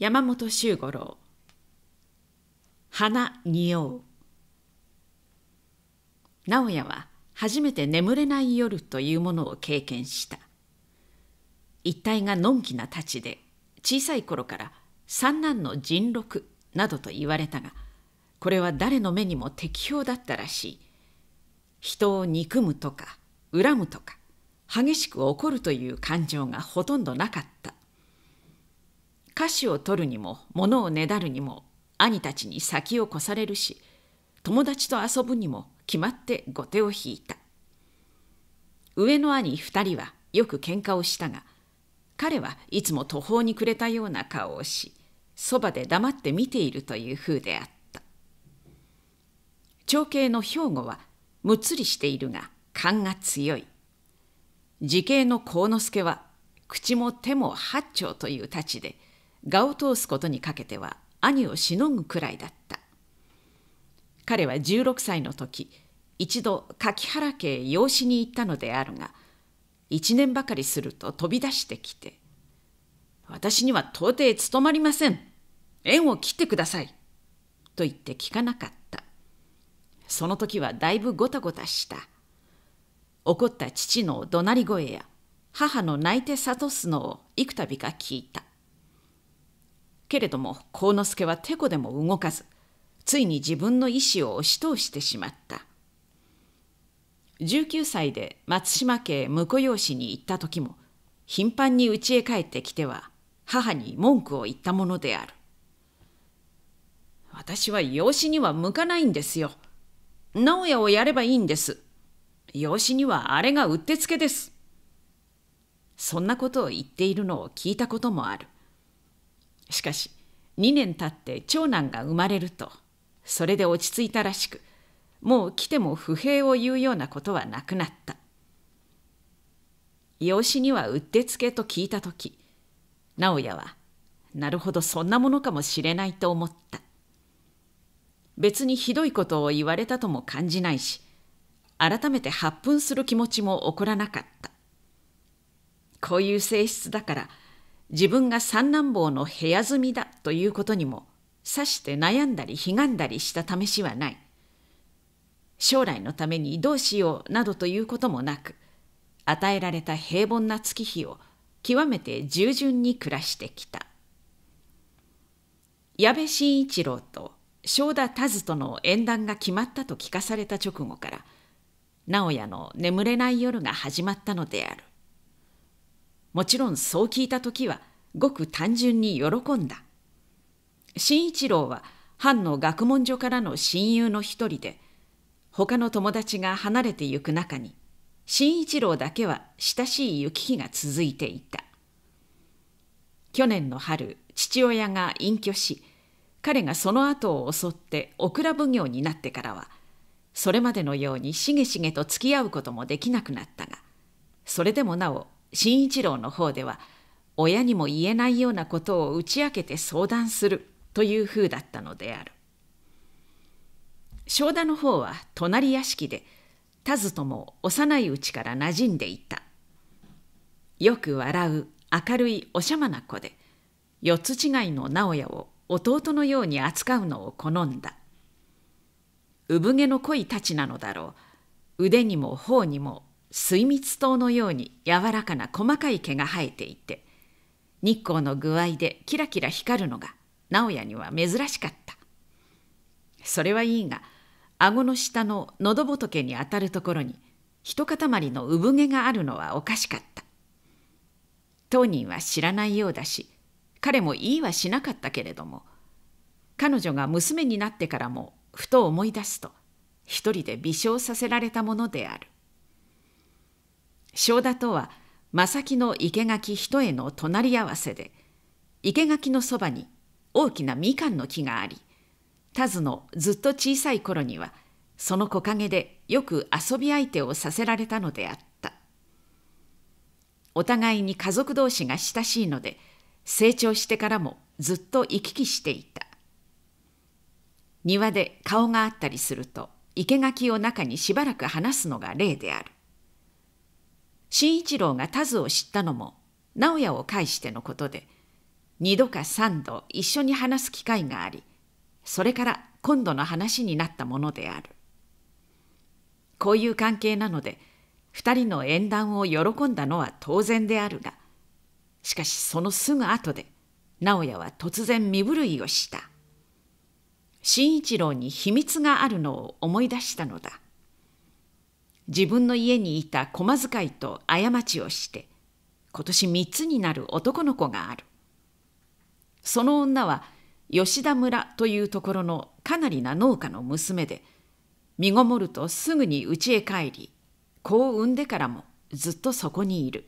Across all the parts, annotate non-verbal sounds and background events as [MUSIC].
山本周五郎花におう直哉は初めて眠れない夜というものを経験した一体がのんきな太刀で小さい頃から三男の人六などと言われたがこれは誰の目にも適評だったらしい人を憎むとか恨むとか激しく怒るという感情がほとんどなかった菓子を取るにも物をねだるにも兄たちに先を越されるし友達と遊ぶにも決まって後手を引いた上の兄二人はよく喧嘩をしたが彼はいつも途方に暮れたような顔をしそばで黙って見ているという風であった長兄の兵庫はむっつりしているが勘が強い時計の幸之助は口も手も八丁という太刀で我を通すことにかけては兄をしのぐくらいだった彼は16歳の時一度柿原家へ養子に行ったのであるが一年ばかりすると飛び出してきて「私には到底務まりません縁を切ってください」と言って聞かなかったその時はだいぶごたごたした怒った父の怒鳴り声や母の泣いて諭すのを幾度か聞いたけれども幸之助はてこでも動かずついに自分の意思を押し通してしまった19歳で松島家婿養子に行った時も頻繁に家へ帰ってきては母に文句を言ったものである私は養子には向かないんですよ直哉をやればいいんです養子にはあれがうってつけですそんなことを言っているのを聞いたこともあるしかし2年たって長男が生まれるとそれで落ち着いたらしくもう来ても不平を言うようなことはなくなった養子にはうってつけと聞いた時直哉はなるほどそんなものかもしれないと思った別にひどいことを言われたとも感じないし改めて発奮する気持ちも起こらなかったこういう性質だから自分が三男坊の部屋住みだということにもさして悩んだりひがんだりした試しはない将来のためにどうしようなどということもなく与えられた平凡な月日を極めて従順に暮らしてきた矢部慎一郎と正田和との縁談が決まったと聞かされた直後から直哉の眠れない夜が始まったのであるもちろんそう聞いた時はごく単純に喜んだ新一郎は藩の学問所からの親友の一人で他の友達が離れてゆく中に新一郎だけは親しい行き来が続いていた去年の春父親が隠居し彼がその後を襲ってオクラ奉行になってからはそれまでのようにしげしげと付き合うこともできなくなったがそれでもなお新一郎の方では親にも言えないようなことを打ち明けて相談するという風だったのである正田の方は隣屋敷で田津とも幼いうちから馴染んでいたよく笑う明るいおしゃまな子で四つ違いの直哉を弟のように扱うのを好んだ産毛の濃いたちなのだろう腕にも頬にも水蜜糖のように柔らかな細かい毛が生えていて日光の具合でキラキラ光るのが直哉には珍しかったそれはいいが顎の下の喉仏にあたるところに一塊の産毛があるのはおかしかった当人は知らないようだし彼も言いはしなかったけれども彼女が娘になってからもふと思い出すと一人で微笑させられたものである正田とは正木の生垣人への隣り合わせで生垣のそばに大きなみかんの木があり田津のずっと小さい頃にはその木陰でよく遊び相手をさせられたのであったお互いに家族同士が親しいので成長してからもずっと行き来していた庭で顔があったりすると生垣を中にしばらく話すのが例である真一郎がタズを知ったのも直哉を介してのことで二度か三度一緒に話す機会がありそれから今度の話になったものであるこういう関係なので二人の縁談を喜んだのは当然であるがしかしそのすぐ後で直哉は突然身震いをした真一郎に秘密があるのを思い出したのだ自分の家にいた駒遣いと過ちをして今年3つになる男の子があるその女は吉田村というところのかなりな農家の娘で身ごもるとすぐに家へ帰り子を産んでからもずっとそこにいる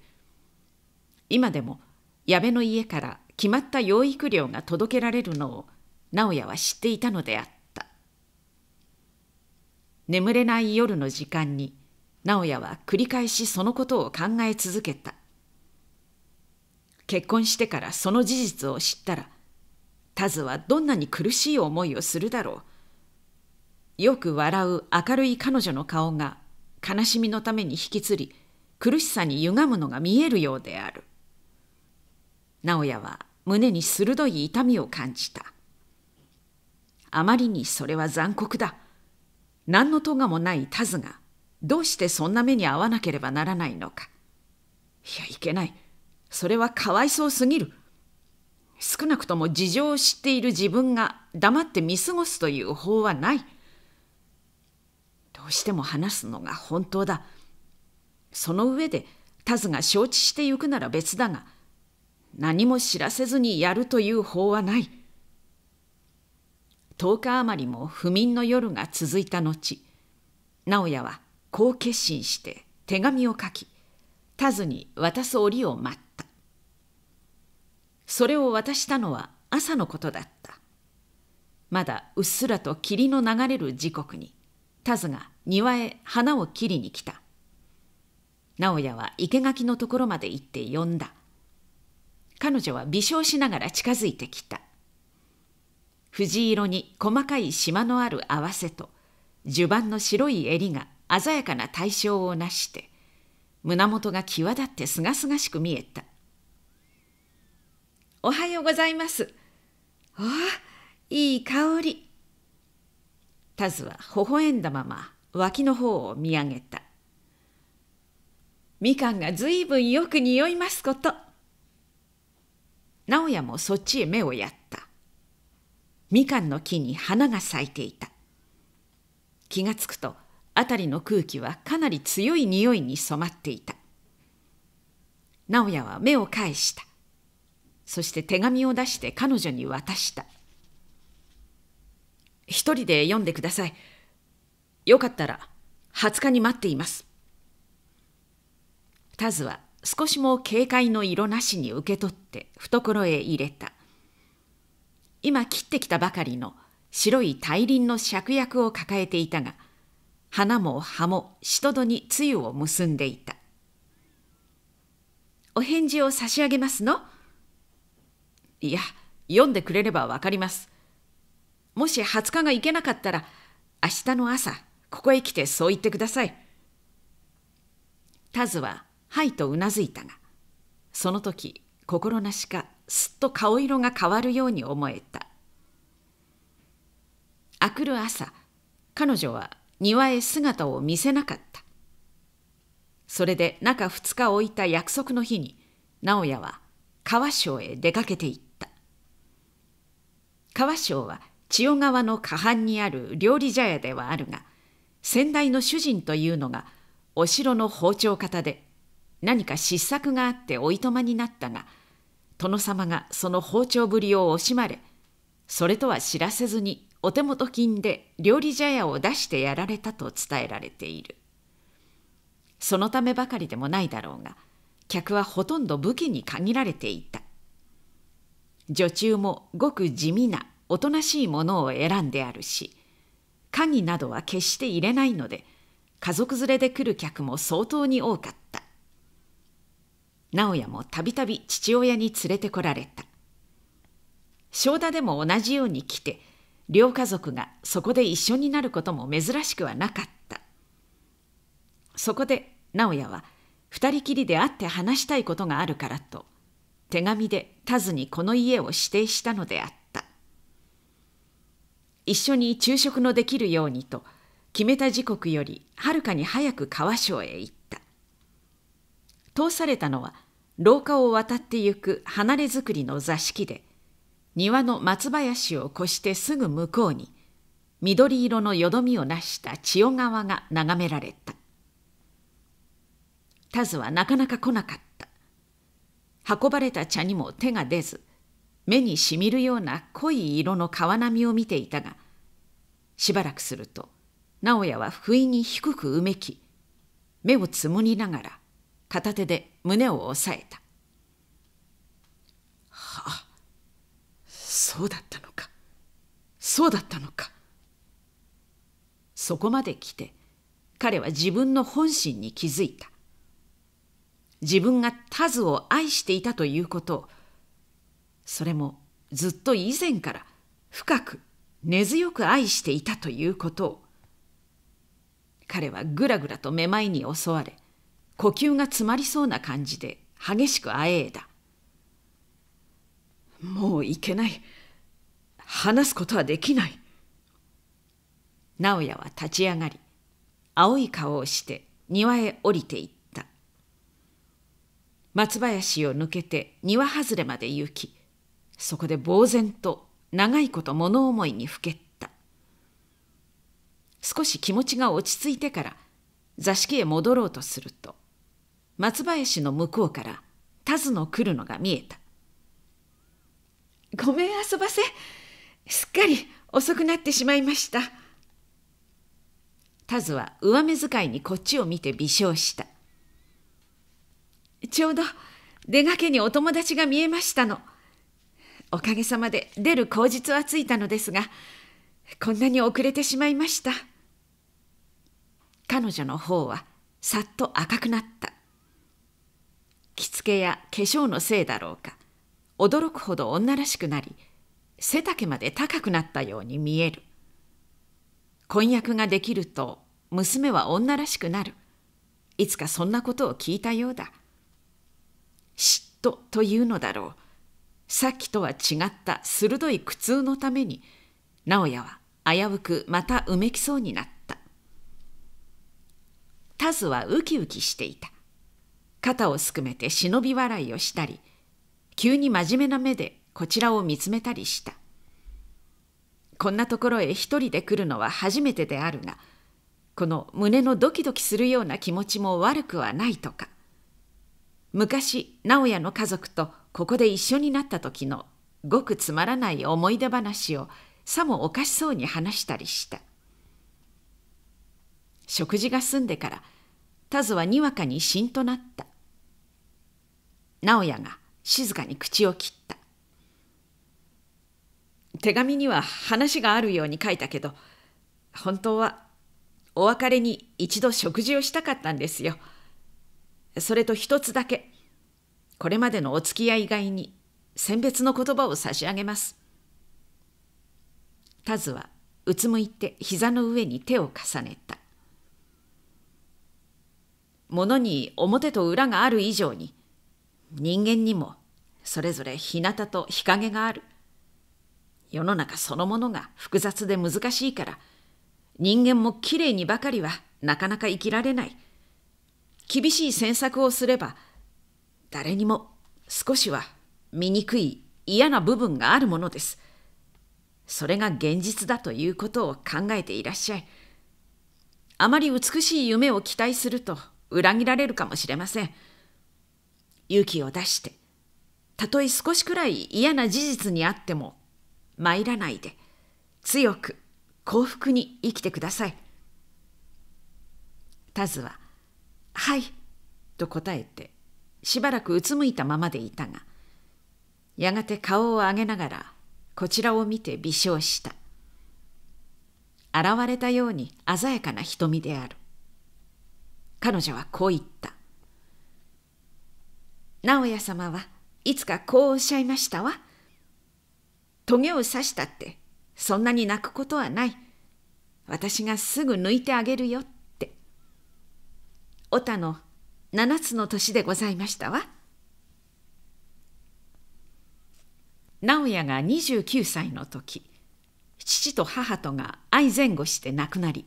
今でも矢部の家から決まった養育料が届けられるのを直哉は知っていたのであった眠れない夜の時間に直哉は繰り返しそのことを考え続けた結婚してからその事実を知ったらタズはどんなに苦しい思いをするだろうよく笑う明るい彼女の顔が悲しみのために引きつり苦しさに歪むのが見えるようである直哉は胸に鋭い痛みを感じたあまりにそれは残酷だ何の咎もないタズがどうしてそんな目に遭わなければならないのかいやいけないそれはかわいそうすぎる少なくとも事情を知っている自分が黙って見過ごすという法はないどうしても話すのが本当だその上でタズが承知してゆくなら別だが何も知らせずにやるという法はない10日余りも不眠の夜が続いた後直哉はこう決心して手紙を書き田津に渡す折を待ったそれを渡したのは朝のことだったまだうっすらと霧の流れる時刻に田津が庭へ花を切りに来た直哉は生垣のところまで行って呼んだ彼女は微笑しながら近づいてきた藤色に細かい縞のある合わせと襦袢の白い襟が鮮やかな対象をなして胸元が際立ってすがすがしく見えた「おはようございます」「ああいい香り」タズは微笑んだまま脇の方を見上げたみかんがずいぶんよく匂いますこと直哉もそっちへ目をやったみかんの木に花が咲いていた気がつくと辺りの空気はかなり強い匂いに染まっていた直哉は目を返したそして手紙を出して彼女に渡した一人で読んでくださいよかったら20日に待っていますタズは少しも警戒の色なしに受け取って懐へ入れた今切ってきたばかりの白い大輪の芍薬を抱えていたが花も葉もしとどにつゆを結んでいた。お返事を差し上げますのいや、読んでくれればわかります。もし20日が行けなかったら、明日の朝、ここへ来てそう言ってください。タズは、はいとうなずいたが、その時、心なしか、すっと顔色が変わるように思えた。あくる朝、彼女は庭へ姿を見せなかった。それで中2日置いた約束の日に、直哉は川省へ出かけていった。川省は千代川の下半にある料理茶屋ではあるが、先代の主人というのがお城の包丁方で、何か失策があっておいとまになったが、殿様がその包丁ぶりを惜しまれ、それとは知らせずにお手元金で料理茶屋を出してやられたと伝えられているそのためばかりでもないだろうが客はほとんど武家に限られていた女中もごく地味なおとなしいものを選んであるし鍵などは決して入れないので家族連れで来る客も相当に多かった直哉もたびたび父親に連れてこられた正田でも同じように来て両家族がそこで一緒になることも珍しくはなかったそこで直哉は二人きりで会って話したいことがあるからと手紙でタズにこの家を指定したのであった一緒に昼食のできるようにと決めた時刻よりはるかに早く川省へ行った通されたのは廊下を渡ってゆく離れくりの座敷で庭の松林を越してすぐ向こうに緑色のよどみをなした千代川が眺められたタズはなかなか来なかった運ばれた茶にも手が出ず目にしみるような濃い色の川波を見ていたがしばらくすると直哉は不意に低くうめき目をつむりながら片手で胸を押さえたそうだったのかそうだったのかそこまで来て彼は自分の本心に気づいた自分がタズを愛していたということをそれもずっと以前から深く根強く愛していたということを彼はぐらぐらとめまいに襲われ呼吸が詰まりそうな感じで激しくあえいだもういけない話すことはできない直哉は立ち上がり青い顔をして庭へ降りていった松林を抜けて庭外れまで行きそこで呆然と長いこと物思いにふけった少し気持ちが落ち着いてから座敷へ戻ろうとすると松林の向こうから田津の来るのが見えたごめん遊ばせすっかり遅くなってしまいましたタズは上目遣いにこっちを見て微笑したちょうど出がけにお友達が見えましたのおかげさまで出る口実はついたのですがこんなに遅れてしまいました彼女の方はさっと赤くなった着付けや化粧のせいだろうか驚くほど女らしくなり背丈まで高くなったように見える婚約ができると娘は女らしくなるいつかそんなことを聞いたようだ嫉妬というのだろうさっきとは違った鋭い苦痛のために直哉は危うくまたうめきそうになったタズはウキウキしていた肩をすくめて忍び笑いをしたり急に真面目な目でこちらを見つめたりしたこんなところへ一人で来るのは初めてであるがこの胸のドキドキするような気持ちも悪くはないとか昔直哉の家族とここで一緒になった時のごくつまらない思い出話をさもおかしそうに話したりした食事が済んでから田津はにわかにしんとなった直哉が静かに口を切った手紙には話があるように書いたけど本当はお別れに一度食事をしたかったんですよそれと一つだけこれまでのお付き合い以外に選別の言葉を差し上げますタズはうつむいて膝の上に手を重ねたものに表と裏がある以上に人間にもそれぞれ日向と日陰がある世の中そのものが複雑で難しいから人間もきれいにばかりはなかなか生きられない厳しい詮索をすれば誰にも少しは醜い嫌な部分があるものですそれが現実だということを考えていらっしゃいあまり美しい夢を期待すると裏切られるかもしれません勇気を出してたとえ少しくらい嫌な事実にあっても参らないで強く幸福に生きてください。タズは「はい」と答えてしばらくうつむいたままでいたがやがて顔を上げながらこちらを見て微笑した現れたように鮮やかな瞳である彼女はこう言った「直哉様はいつかこうおっしゃいましたわ。トゲを刺したって、そんなに泣くことはない。私がすぐ抜いてあげるよって。オタの七つの年でございましたわ。直哉が29歳の時父と母とが相前後して亡くなり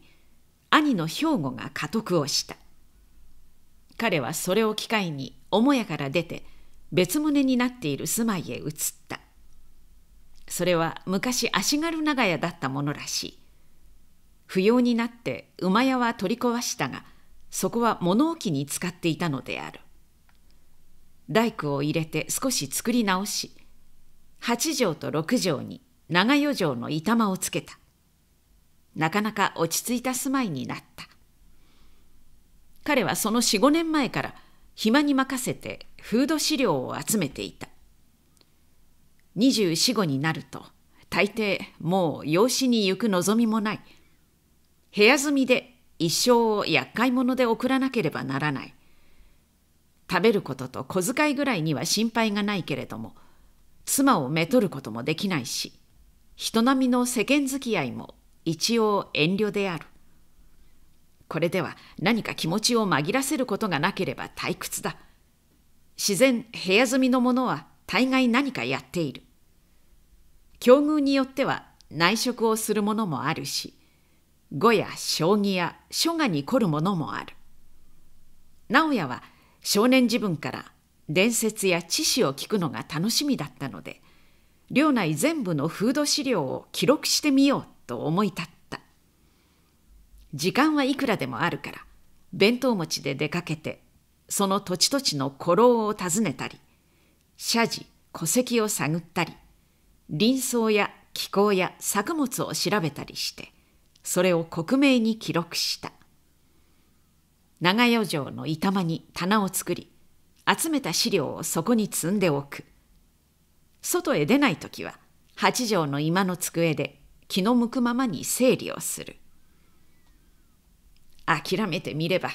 兄の兵庫が家督をした彼はそれを機会に母屋から出て別棟になっている住まいへ移ったそれは昔足軽長屋だったものらしい不要になって馬屋は取り壊したがそこは物置に使っていたのである大工を入れて少し作り直し8畳と6畳に長四畳の板間をつけたなかなか落ち着いた住まいになった彼はその45年前から暇に任せてフード資料を集めていた2四5になると大抵もう養子に行く望みもない部屋住みで一生を厄介者で送らなければならない食べることと小遣いぐらいには心配がないけれども妻をめとることもできないし人並みの世間付き合いも一応遠慮であるこれでは何か気持ちを紛らせることがなければ退屈だ。自然部屋住みの者は大概何かやっている。境遇によっては内職をする者もあるし、碁や将棋や書画に凝る者もある。直哉は少年時分から伝説や知史を聞くのが楽しみだったので、寮内全部の風土資料を記録してみようと思い立った。時間はいくらでもあるから弁当持ちで出かけてその土地土地の古老を訪ねたり社寺戸籍を探ったり林草や気候や作物を調べたりしてそれを克明に記録した長与城の板間に棚を作り集めた資料をそこに積んでおく外へ出ない時は八条の居間の机で気の向くままに整理をする諦めてみれば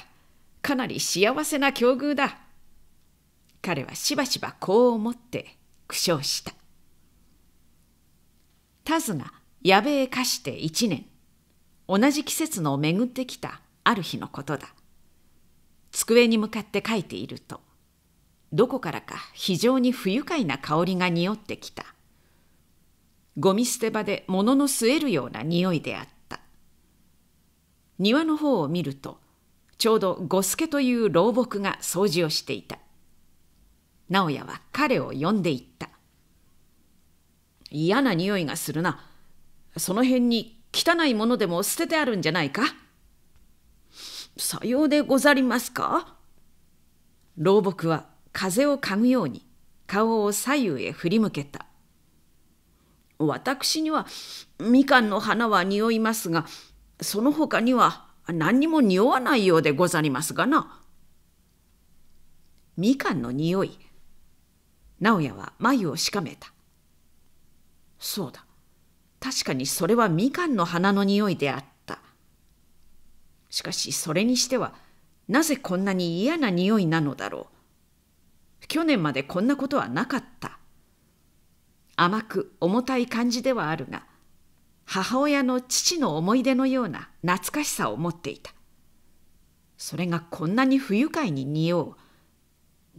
かなり幸せな境遇だ彼はしばしばこう思って苦笑したタズが矢部へ貸して1年同じ季節のを巡ってきたある日のことだ机に向かって書いているとどこからか非常に不愉快な香りが匂ってきたゴミ捨て場で物の吸えるような匂いであった庭の方を見るとちょうど五助という老木が掃除をしていた直哉は彼を呼んでいった嫌な匂いがするなその辺に汚いものでも捨ててあるんじゃないかさようでござりますか老木は風をかぐように顔を左右へ振り向けた私にはみかんの花は匂いますがその他には何にも匂わないようでござりますがな。みかんの匂い。直哉は眉をしかめた。そうだ。確かにそれはみかんの花の匂いであった。しかしそれにしてはなぜこんなに嫌な匂いなのだろう。去年までこんなことはなかった。甘く重たい感じではあるが、母親の父の思い出のような懐かしさを持っていたそれがこんなに不愉快に匂う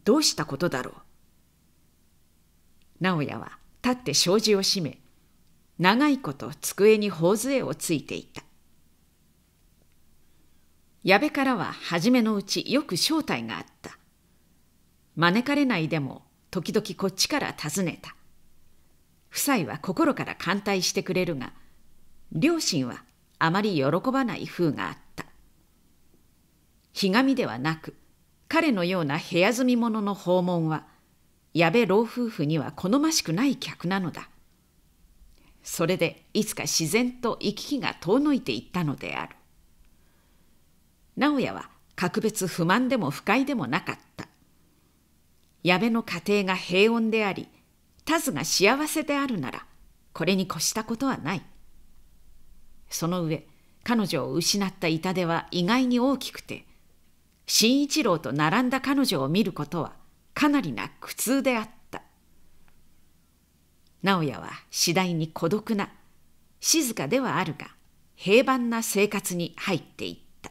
どうしたことだろう直哉は立って障子を閉め長いこと机に頬杖をついていた矢部からは初めのうちよく正体があった招かれないでも時々こっちから尋ねた夫妻は心から歓待してくれるが両親はあまり喜ばない風があったひがみではなく彼のような部屋住み者の訪問は矢部老夫婦には好ましくない客なのだそれでいつか自然と行き来が遠のいていったのである直哉は格別不満でも不快でもなかった矢部の家庭が平穏でありタ津が幸せであるならこれに越したことはないその上彼女を失った痛手は意外に大きくて新一郎と並んだ彼女を見ることはかなりな苦痛であった直哉は次第に孤独な静かではあるが平凡な生活に入っていった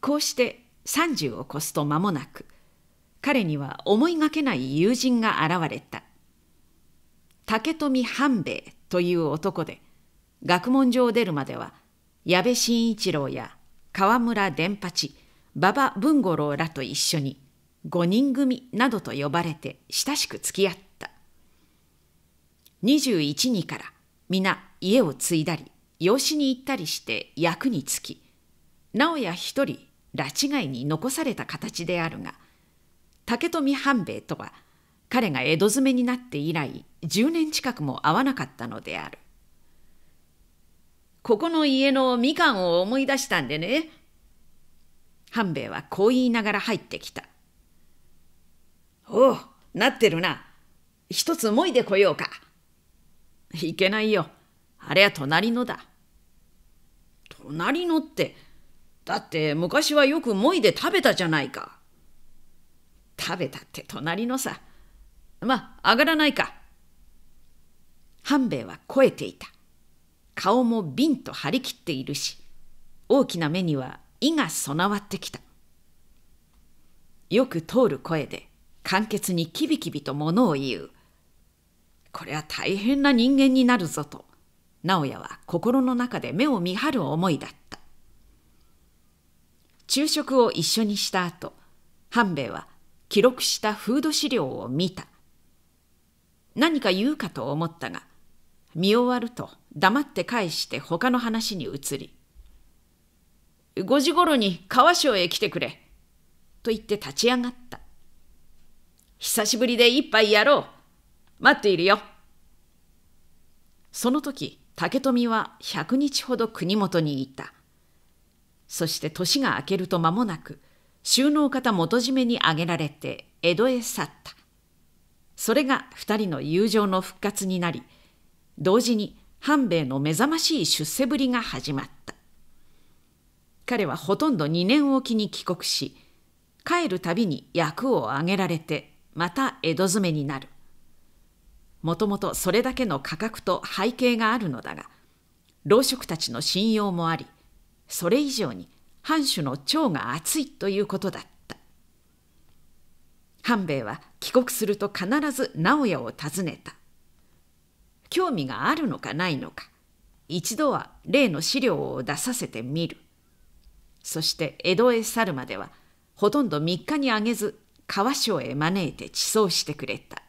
こうして30を越すと間もなく彼には思いがけない友人が現れた竹富半兵衛という男で学問上出るまでは矢部慎一郎や河村伝八馬場文五郎らと一緒に五人組などと呼ばれて親しく付き合った二十一にから皆家を継いだり養子に行ったりして役につき直哉一人拉致外に残された形であるが竹富半兵衛とは彼が江戸詰めになって以来十年近くも会わなかったのであるここの家のみかんを思い出したんでね。半兵衛はこう言いながら入ってきた。おう、なってるな。一つもいでこようか。いけないよ。あれは隣のだ。隣のって、だって昔はよくもいで食べたじゃないか。食べたって隣のさ。まあ、上がらないか。半兵衛は肥えていた。顔もビンと張り切っているし大きな目には意が備わってきたよく通る声で簡潔にキビキビと物を言うこれは大変な人間になるぞと直哉は心の中で目を見張る思いだった昼食を一緒にした後半兵衛は記録したフード資料を見た何か言うかと思ったが見終わると黙って返して他の話に移り「5時頃に川潮へ来てくれ」と言って立ち上がった「久しぶりで一杯やろう待っているよ」その時竹富は100日ほど国元にいたそして年が明けると間もなく収納方元締めに挙げられて江戸へ去ったそれが2人の友情の復活になり同時に半兵衛の目覚ましい出世ぶりが始まった彼はほとんど2年おきに帰国し帰るたびに役を挙げられてまた江戸詰めになるもともとそれだけの価格と背景があるのだが老職たちの信用もありそれ以上に藩主の長が厚いということだった半兵衛は帰国すると必ず直哉を訪ねた興味があるのかないのか一度は例の資料を出させてみるそして江戸へ去るまではほとんど3日にあげず川庄へ招いて地葬してくれた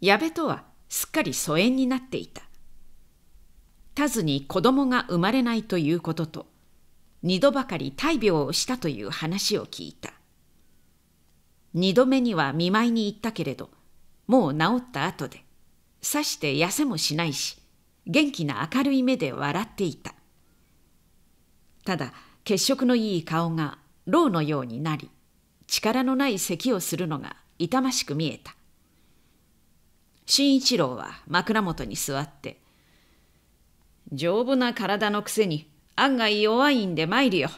矢部とはすっかり疎遠になっていた津に子供が生まれないということと二度ばかり大病をしたという話を聞いた二度目には見舞いに行ったけれどもう治った後でさして痩せもしないし元気な明るい目で笑っていたただ血色のいい顔がろのようになり力のない咳をするのが痛ましく見えた新一郎は枕元に座って「丈夫な体のくせに案外弱いんで参るよ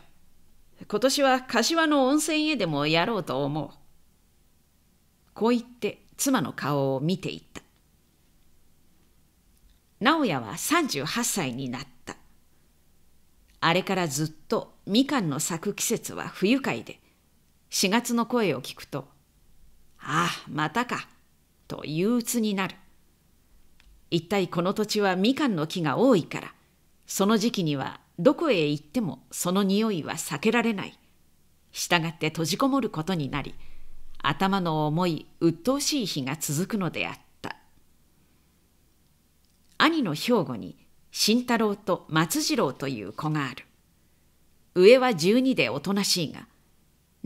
今年は柏の温泉へでもやろうと思う」こう言って妻の顔を見ていた直哉は38歳になったあれからずっとみかんの咲く季節は不愉快で4月の声を聞くと「ああまたか」と憂鬱になる一体この土地はみかんの木が多いからその時期にはどこへ行ってもその匂いは避けられない。したがって閉じこもることになり頭の重い鬱陶しい日が続くのであった兄の兵庫に慎太郎と松次郎という子がある上は12でおとなしいが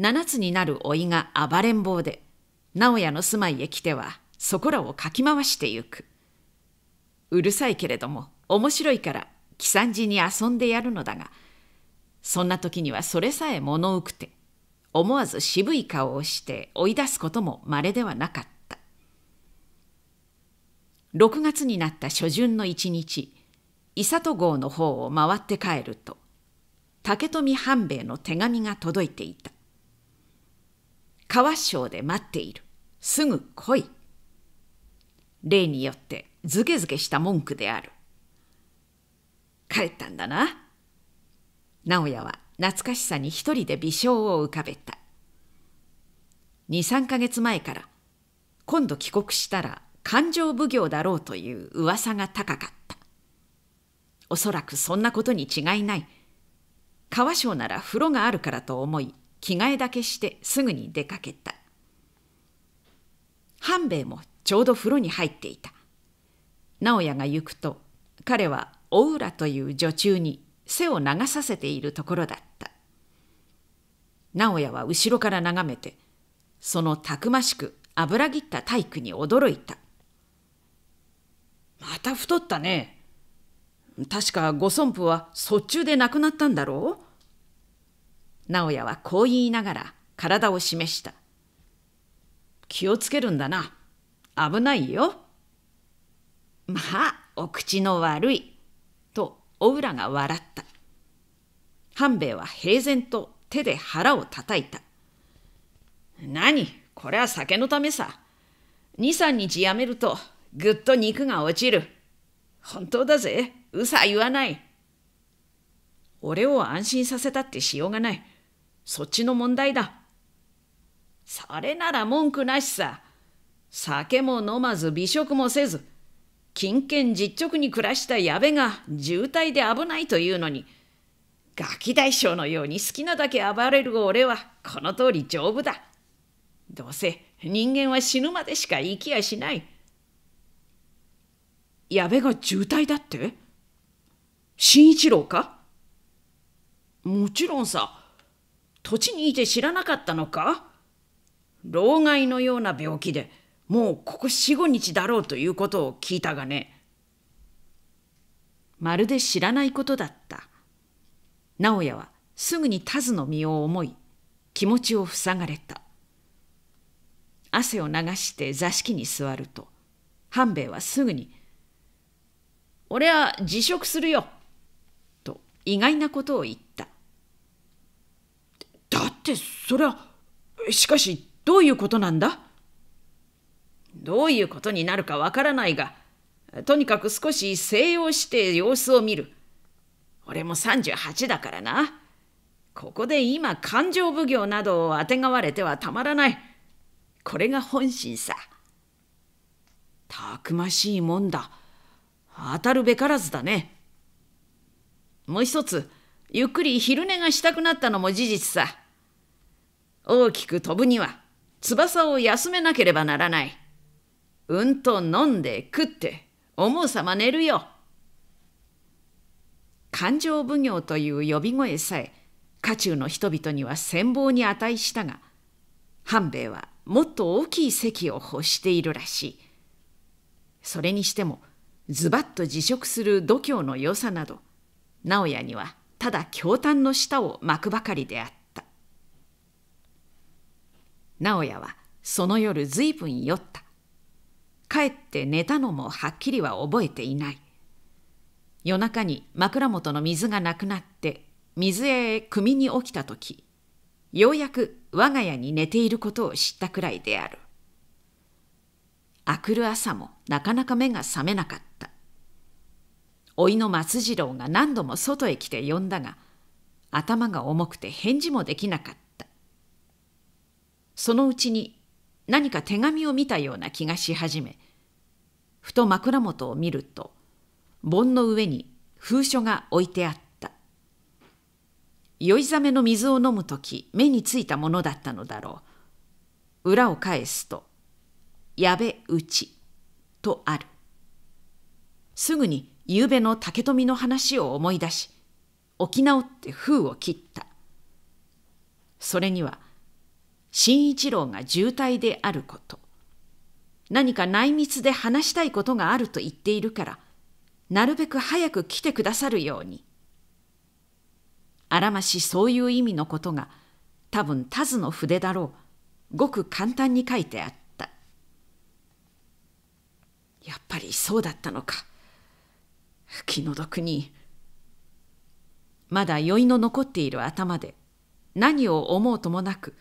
7つになる老いが暴れん坊で直哉の住まいへ来てはそこらをかき回してゆくうるさいけれども面白いから喜三寺に遊んでやるのだがそんな時にはそれさえ物うくて思わず渋い顔をして追い出すこともまれではなかった6月になった初旬の一日伊里郷の方を回って帰ると竹富半兵衛の手紙が届いていた川省で待っているすぐ来い例によってずけずけした文句である帰ったんだな直哉は懐かしさに一人で微笑を浮かべた23か月前から今度帰国したら勘定奉行だろうという噂が高かったおそらくそんなことに違いない川省なら風呂があるからと思い着替えだけしてすぐに出かけた半兵衛もちょうど風呂に入っていた直哉が行くと彼は大浦という女中に背を流させているところだっ直哉は後ろから眺めてそのたくましく油ぎった体育に驚いたまた太ったね確かご尊父は卒中で亡くなったんだろう直哉はこう言いながら体を示した気をつけるんだな危ないよまあお口の悪いとお浦が笑った半兵衛は平然と手で腹を叩いた。何これは酒のためさ。二三日やめるとぐっと肉が落ちる。本当だぜ。嘘は言わない。俺を安心させたってしようがない。そっちの問題だ。それなら文句なしさ。酒も飲まず美食もせず、金券実直に暮らした矢部が渋滞で危ないというのに、ガキ大将のように好きなだけ暴れる俺はこの通り丈夫だ。どうせ人間は死ぬまでしか生きやしない。矢部が渋滞だって新一郎かもちろんさ。土地にいて知らなかったのか老害のような病気でもうここ四五日だろうということを聞いたがね。まるで知らないことだった。直哉はすぐにタズの身を思い気持ちを塞がれた汗を流して座敷に座ると半兵衛はすぐに「俺は辞職するよ」と意外なことを言っただってそりゃしかしどういうことなんだどういうことになるかわからないがとにかく少し静養して様子を見る俺も38だからな。ここで今勘定奉行などをあてがわれてはたまらない。これが本心さ。たくましいもんだ。当たるべからずだね。もう一つ、ゆっくり昼寝がしたくなったのも事実さ。大きく飛ぶには、翼を休めなければならない。うんと飲んで食って、思うさま寝るよ。勘定奉行という呼び声さえ家中の人々には羨望に値したが半兵衛はもっと大きい席を欲しているらしいそれにしてもズバッと辞職する度胸の良さなど直哉にはただ驚嘆の舌を巻くばかりであった直哉はその夜随分酔った帰って寝たのもはっきりは覚えていない夜中に枕元の水がなくなって水へ汲みに起きた時ようやく我が家に寝ていることを知ったくらいであるあくる朝もなかなか目が覚めなかった甥の松次郎が何度も外へ来て呼んだが頭が重くて返事もできなかったそのうちに何か手紙を見たような気がし始めふと枕元を見ると盆の上に封書が置いてあった。酔いざめの水を飲む時目についたものだったのだろう。裏を返すと、矢部うちとある。すぐに夕べの竹富の話を思い出し、沖縄って封を切った。それには、新一郎が重体であること、何か内密で話したいことがあると言っているから、なるべく早く来てくださるように。あらましそういう意味のことが多分タズの筆だろうごく簡単に書いてあったやっぱりそうだったのか気の毒にまだ酔いの残っている頭で何を思うともなく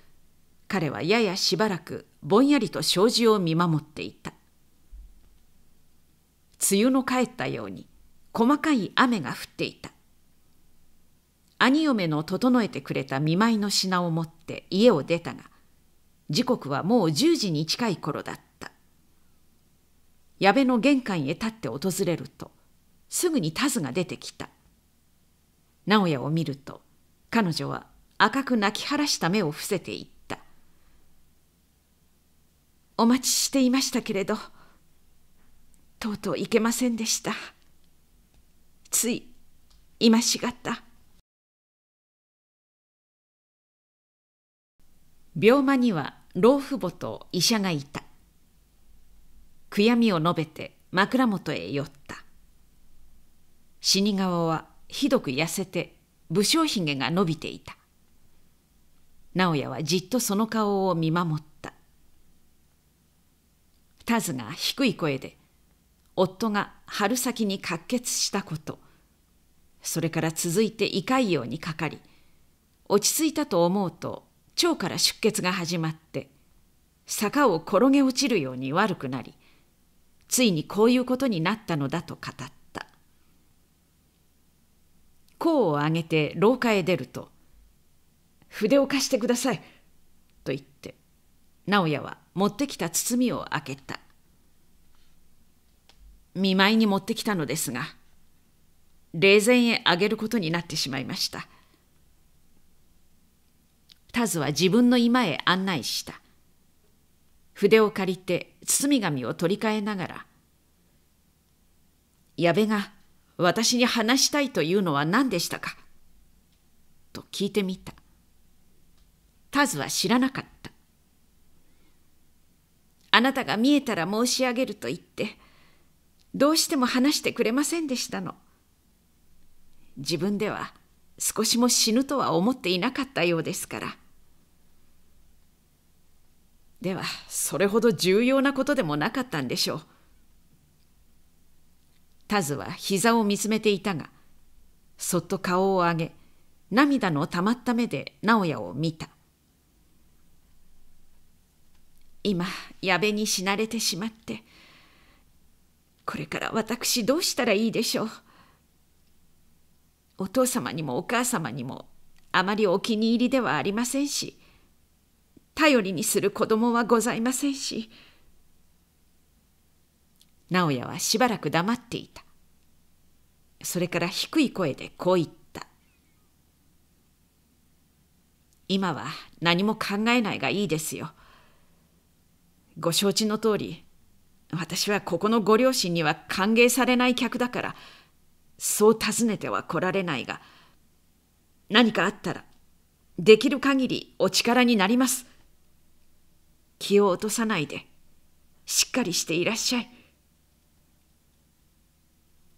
彼はややしばらくぼんやりと障子を見守っていた梅雨の帰ったように細かい雨が降っていた兄嫁の整えてくれた見舞いの品を持って家を出たが時刻はもう10時に近い頃だった矢部の玄関へ立って訪れるとすぐにタズが出てきた直哉を見ると彼女は赤く泣き晴らした目を伏せていった「お待ちしていましたけれど」とうとういけませんでしたつい今しがった病魔には老父母と医者がいた悔やみを述べて枕元へ寄った死に顔はひどく痩せて武将ひげが伸びていた直哉はじっとその顔を見守った田津が低い声で夫が春先に滑血したことそれから続いて胃潰瘍にかかり落ち着いたと思うと腸から出血が始まって坂を転げ落ちるように悪くなりついにこういうことになったのだと語った甲を上げて廊下へ出ると「筆を貸してください」と言って直哉は持ってきた包みを開けた見舞いに持ってきたのですが霊前へあげることになってしまいましたタズは自分の居間へ案内した筆を借りて包み紙を取り替えながら「矢部が私に話したいというのは何でしたか?」と聞いてみたタズは知らなかったあなたが見えたら申し上げると言ってどうしても話してくれませんでしたの自分では少しも死ぬとは思っていなかったようですからではそれほど重要なことでもなかったんでしょうタズは膝を見つめていたがそっと顔を上げ涙のたまった目で直哉を見た今矢部に死なれてしまってこれから私どうしたらいいでしょうお父様にもお母様にもあまりお気に入りではありませんし頼りにする子供はございませんし直哉はしばらく黙っていたそれから低い声でこう言った「今は何も考えないがいいですよ」ご承知の通り私はここのご両親には歓迎されない客だからそう尋ねては来られないが何かあったらできる限りお力になります気を落とさないでしっかりしていらっしゃい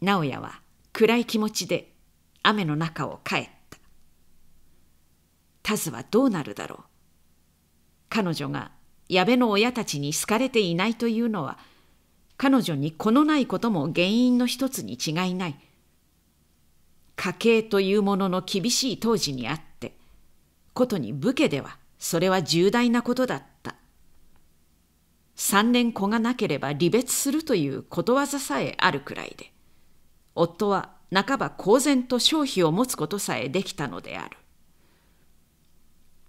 直哉は暗い気持ちで雨の中を帰ったタズはどうなるだろう彼女が矢部の親たちに好かれていないというのは彼女に子のないことも原因の一つに違いない。家計というものの厳しい当時にあって、ことに武家ではそれは重大なことだった。三年子がなければ離別するということわざさえあるくらいで、夫は半ば公然と消費を持つことさえできたのである。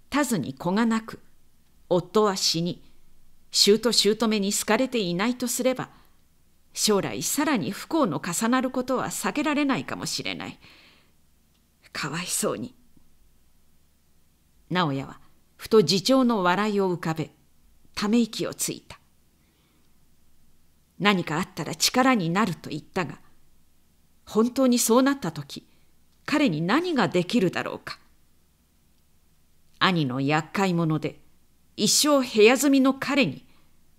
たずに子がなく、夫は死に、姑姑に好かれていないとすれば、将来さらに不幸の重なることは避けられないかもしれないかわいそうに直哉はふと次長の笑いを浮かべため息をついた何かあったら力になると言ったが本当にそうなった時彼に何ができるだろうか兄の厄介者で一生部屋住みの彼に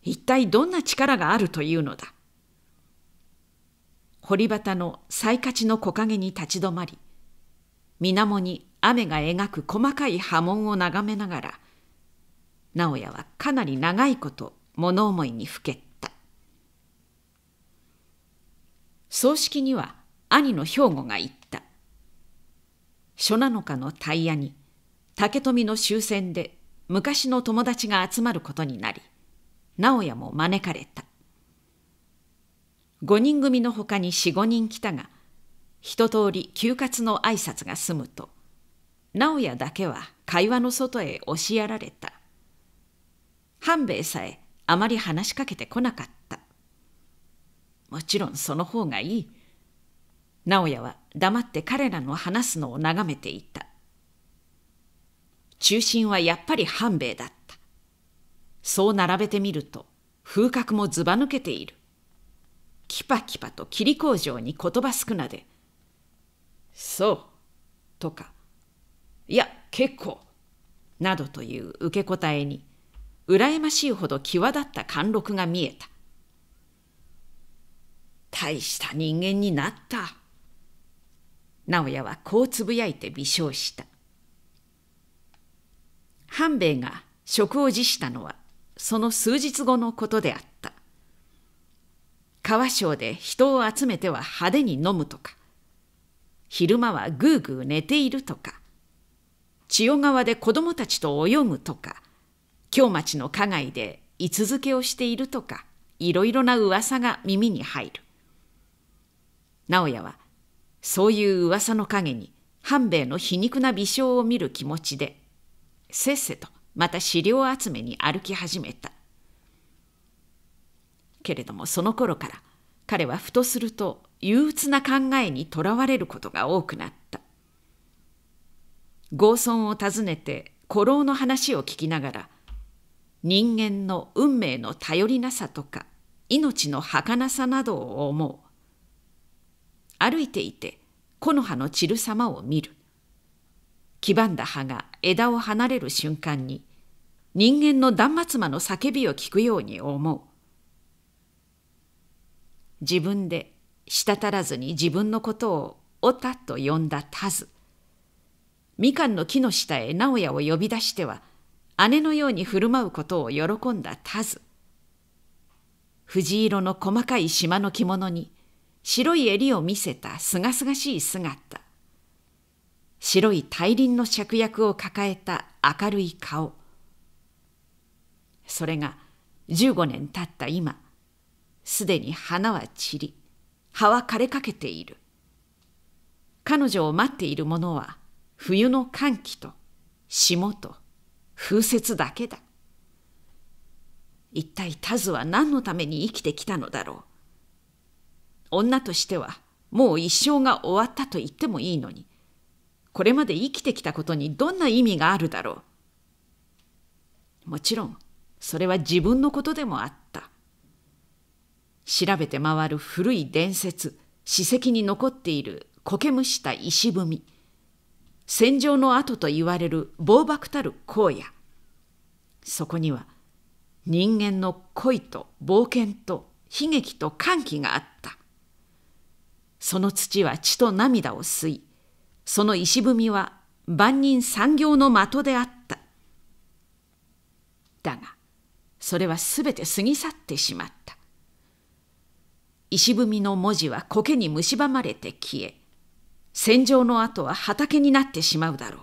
一体どんな力があるというのだ堀端の最イカの木陰に立ち止まり水面に雨が描く細かい波紋を眺めながら直哉はかなり長いこと物思いにふけった葬式には兄の兵庫が行った初七日のタイヤに竹富の終戦で昔の友達が集まることになり直哉も招かれた五人組のほかに四五人来たが一通り休活の挨拶が済むと直哉だけは会話の外へ押しやられた半兵衛さえあまり話しかけてこなかったもちろんその方がいい直哉は黙って彼らの話すのを眺めていた中心はやっぱり半兵衛だったそう並べてみると風格もずば抜けているキパキパと霧工場に言葉少なで「そう」とか「いや結構」などという受け答えに羨ましいほど際立った貫禄が見えた大した人間になった直哉はこうつぶやいて微笑した半兵衛が職を辞したのはその数日後のことであった川省で人を集めては派手に飲むとか、昼間はぐーぐー寝ているとか、千代川で子供たちと泳ぐとか、京町の花街で居続けをしているとか、いろいろな噂が耳に入る。直哉は、そういう噂の陰に、半兵衛の皮肉な微笑を見る気持ちで、せっせとまた資料集めに歩き始めた。けれどもその頃から彼はふとすると憂鬱な考えにとらわれることが多くなった郷村を訪ねて古老の話を聞きながら人間の運命の頼りなさとか命の儚さなどを思う歩いていて木の葉の散る様を見る黄ばんだ葉が枝を離れる瞬間に人間の断末魔の叫びを聞くように思う自分で滴らずに自分のことをオタと呼んだタズ。みかんの木の下へ直哉を呼び出しては、姉のように振る舞うことを喜んだタズ。藤色の細かい島の着物に、白い襟を見せたすがすがしい姿。白い大輪の芍薬を抱えた明るい顔。それが15年経った今、すでに花は散り葉は枯れかけている彼女を待っているものは冬の寒気と霜と風雪だけだ一体タズは何のために生きてきたのだろう女としてはもう一生が終わったと言ってもいいのにこれまで生きてきたことにどんな意味があるだろうもちろんそれは自分のことでもあった調べて回る古い伝説史跡に残っている苔むした石踏み戦場の跡と言われる暴漠たる荒野そこには人間の恋と冒険と悲劇と歓喜があったその土は血と涙を吸いその石踏みは万人産業の的であっただがそれはすべて過ぎ去ってしまった石踏みの文字は苔に蝕まれて消え、戦場の後は畑になってしまうだろう。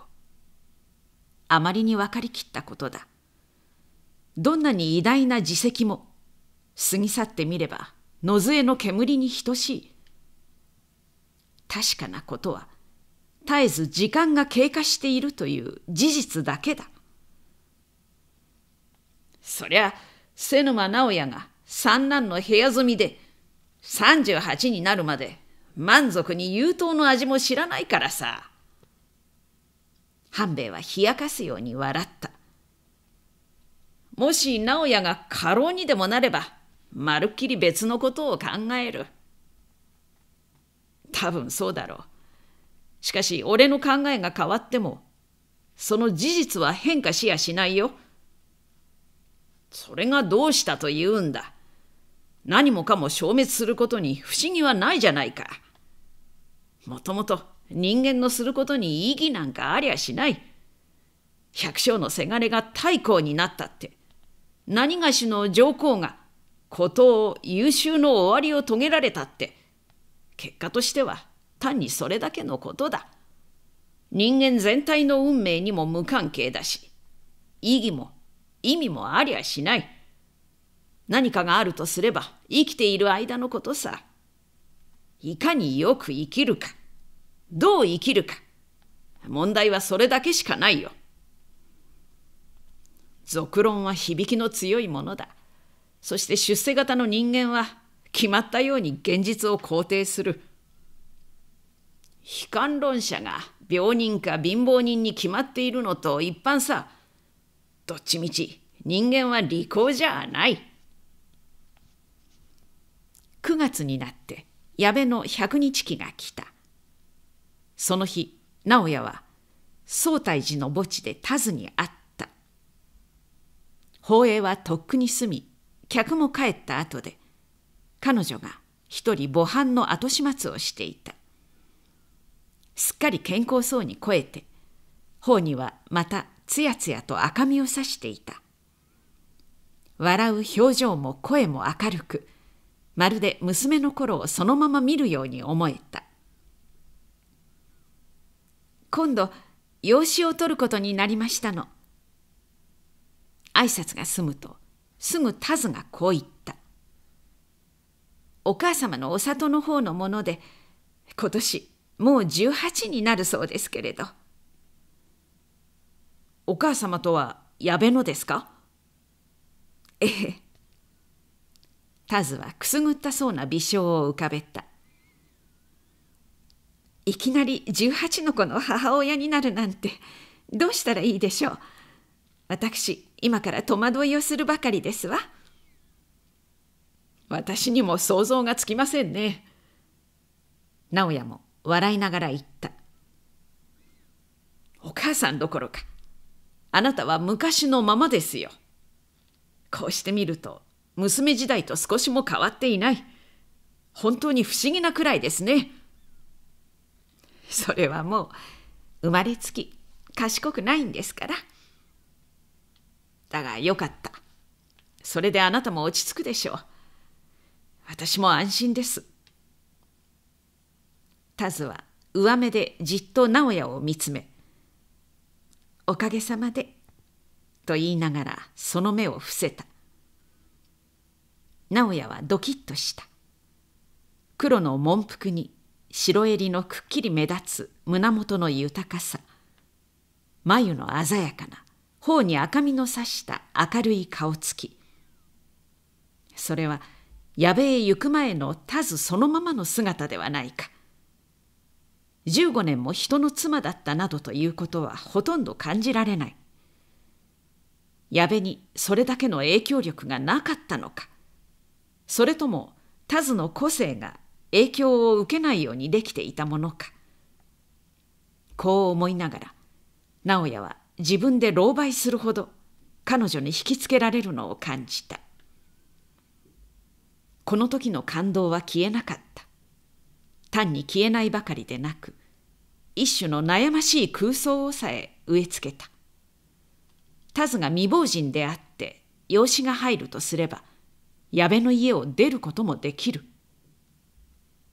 あまりに分かりきったことだ。どんなに偉大な自責も、過ぎ去ってみれば、野杖の煙に等しい。確かなことは、絶えず時間が経過しているという事実だけだ。そりゃ、瀬沼直哉が三男の部屋住みで、38になるまで満足に優等の味も知らないからさ。半兵衛は冷やかすように笑った。もし直哉が過労にでもなれば、まるっきり別のことを考える。多分そうだろう。しかし俺の考えが変わっても、その事実は変化しやしないよ。それがどうしたというんだ。何もかも消滅することに不思議はないじゃないか。もともと人間のすることに意義なんかありゃしない。百姓のせがれが太閤になったって、何がしの上皇が孤島を優秀の終わりを遂げられたって、結果としては単にそれだけのことだ。人間全体の運命にも無関係だし、意義も意味もありゃしない。何かがあるとすれば、生きている間のことさ。いかによく生きるか、どう生きるか、問題はそれだけしかないよ。俗論は響きの強いものだ。そして出世型の人間は決まったように現実を肯定する。悲観論者が病人か貧乏人に決まっているのと一般さ、どっちみち人間は利口じゃない。9月になって矢部の百日記が来た。その日、直哉は宗泰寺の墓地で田津に会った。宝永はとっくに住み、客も帰った後で、彼女が一人母犯の後始末をしていた。すっかり健康そうに肥えて、頬にはまたつやつやと赤みをさしていた。笑う表情も声も明るく、まるで娘の頃をそのまま見るように思えた今度養子を取ることになりましたの挨拶が済むとすぐタズがこう言ったお母様のお里の方のもので今年もう18になるそうですけれどお母様とは矢部のですか [LAUGHS] ええタズはくすぐったそうな微笑を浮かべたいきなり十八の子の母親になるなんてどうしたらいいでしょう私今から戸惑いをするばかりですわ私にも想像がつきませんね直哉も笑いながら言ったお母さんどころかあなたは昔のままですよこうしてみると娘時代と少しも変わっていない。本当に不思議なくらいですね。それはもう、生まれつき賢くないんですから。だがよかった。それであなたも落ち着くでしょう。私も安心です。タズは上目でじっと直哉を見つめ、おかげさまで、と言いながらその目を伏せた。直哉はドキッとした黒の文服に白襟のくっきり目立つ胸元の豊かさ眉の鮮やかな頬に赤みのさした明るい顔つきそれは矢部へ行く前のタズそのままの姿ではないか15年も人の妻だったなどということはほとんど感じられない矢部にそれだけの影響力がなかったのかそれともタズの個性が影響を受けないようにできていたものかこう思いながら直哉は自分で狼狽するほど彼女に引きつけられるのを感じたこの時の感動は消えなかった単に消えないばかりでなく一種の悩ましい空想をさえ植え付けたタズが未亡人であって養子が入るとすれば矢部の家を出ることもできる